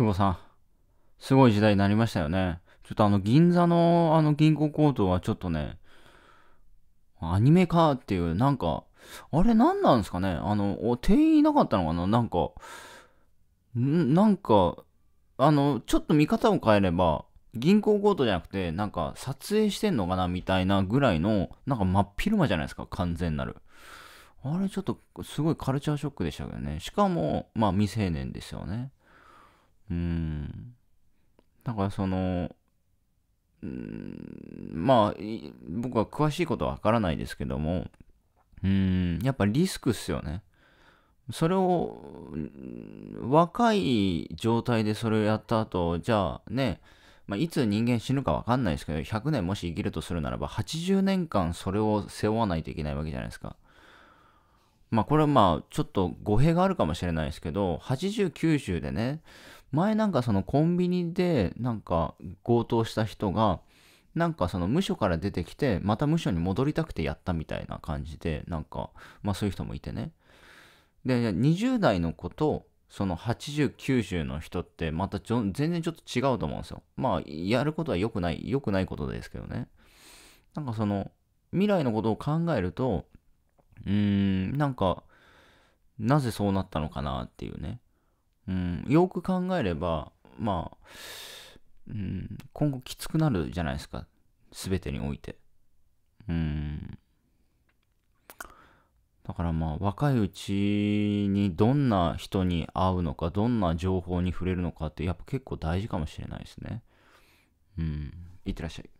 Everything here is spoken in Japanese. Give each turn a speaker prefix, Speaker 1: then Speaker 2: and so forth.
Speaker 1: 久保さん、すごい時代になりましたよね。ちょっとあの、銀座のあの銀行強盗はちょっとね、アニメ化っていう、なんか、あれ何なんですかねあの、店員いなかったのかななんか、なんか、あの、ちょっと見方を変えれば、銀行強盗じゃなくて、なんか撮影してんのかなみたいなぐらいの、なんか真っ昼間じゃないですか、完全なる。あれちょっとすごいカルチャーショックでしたけどね。しかも、まあ未成年ですよね。うん。だからその、うん、まあ、僕は詳しいことはわからないですけども、うん、やっぱリスクっすよね。それを、若い状態でそれをやった後、じゃあね、まあ、いつ人間死ぬかわかんないですけど、100年もし生きるとするならば、80年間それを背負わないといけないわけじゃないですか。まあこれはまあちょっと語弊があるかもしれないですけど、80、90でね、前なんかそのコンビニでなんか強盗した人がなんかその無所から出てきてまた無所に戻りたくてやったみたいな感じでなんかまあそういう人もいてねで20代の子とその8090の人ってまた全然ちょっと違うと思うんですよまあやることは良くない良くないことですけどねなんかその未来のことを考えるとうーんなんかなぜそうなったのかなっていうねうん、よく考えれば、まあ、うん、今後きつくなるじゃないですか。全てにおいて。うん。だからまあ、若いうちにどんな人に会うのか、どんな情報に触れるのかって、やっぱ結構大事かもしれないですね。うん。いってらっしゃい。